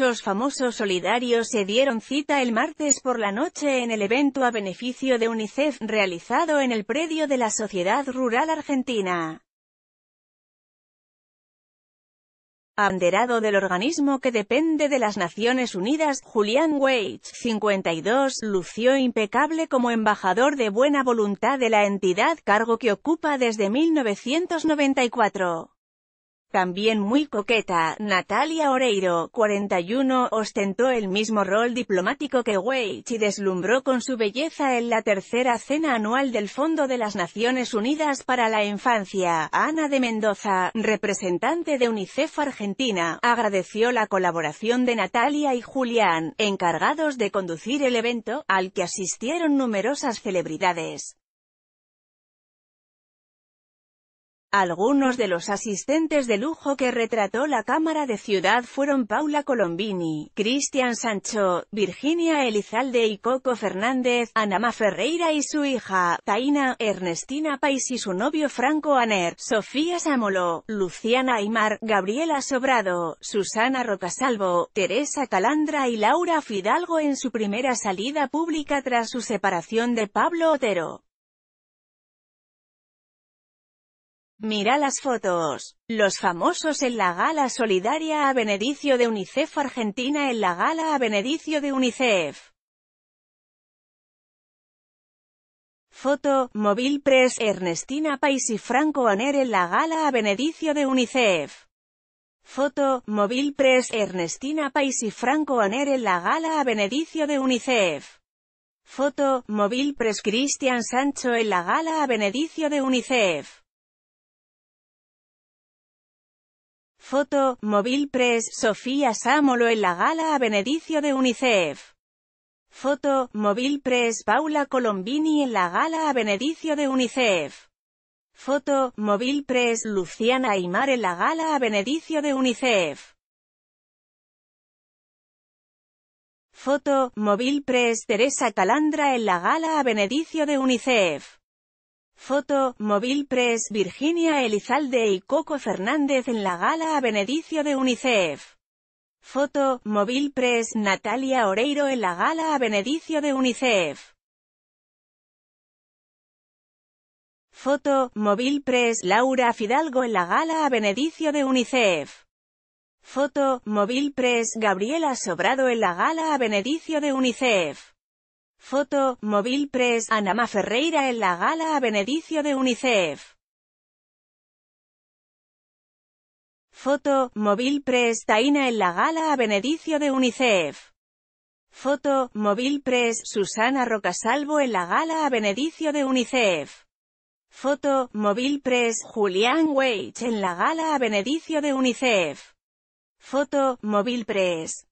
muchos famosos solidarios se dieron cita el martes por la noche en el evento a beneficio de UNICEF, realizado en el predio de la Sociedad Rural Argentina. abanderado del organismo que depende de las Naciones Unidas, Julian weight 52, lució impecable como embajador de buena voluntad de la entidad, cargo que ocupa desde 1994. También muy coqueta, Natalia Oreiro, 41, ostentó el mismo rol diplomático que Weich y deslumbró con su belleza en la tercera cena anual del Fondo de las Naciones Unidas para la Infancia. Ana de Mendoza, representante de UNICEF Argentina, agradeció la colaboración de Natalia y Julián, encargados de conducir el evento, al que asistieron numerosas celebridades. Algunos de los asistentes de lujo que retrató la Cámara de Ciudad fueron Paula Colombini, Cristian Sancho, Virginia Elizalde y Coco Fernández, Anama Ferreira y su hija, Taina, Ernestina Pais y su novio Franco Aner, Sofía Samolo, Luciana Aymar, Gabriela Sobrado, Susana Rocasalvo, Teresa Calandra y Laura Fidalgo en su primera salida pública tras su separación de Pablo Otero. Mira las fotos. Los famosos en la gala solidaria a benedicio de UNICEF Argentina en la gala a benedicio de UNICEF. Foto, Móvil Press, Ernestina Pais y Franco Aner en la gala a benedicio de UNICEF. Foto, Móvil Press, Ernestina Pais y Franco Aner en la gala a benedicio de UNICEF. Foto, Móvil Press Cristian Sancho en la gala a benedicio de UNICEF. Foto, móvil Sofía Sámolo en la gala a benedicio de UNICEF. Foto, móvil Paula Colombini en la gala a benedicio de UNICEF. Foto, móvil Luciana Aymar en la gala a benedicio de UNICEF. Foto, móvil Press, Teresa Calandra en la gala a benedicio de UNICEF. Foto, Móvil Press, Virginia Elizalde y Coco Fernández en la gala a benedicio de UNICEF. Foto, Móvil Press, Natalia Oreiro en la gala a benedicio de UNICEF. Foto, Móvil Press, Laura Fidalgo en la gala a benedicio de UNICEF. Foto, Móvil Press, Gabriela Sobrado en la gala a benedicio de UNICEF. Foto, Móvil Press, Anama Ferreira en la gala a benedicio de UNICEF. Foto, Móvil Press, Taina en la gala a benedicio de UNICEF. Foto, Móvil Press, Susana Rocasalvo en la gala a benedicio de UNICEF. Foto, Móvil Press, Julián Weich en la gala a benedicio de UNICEF. Foto, Móvil Press.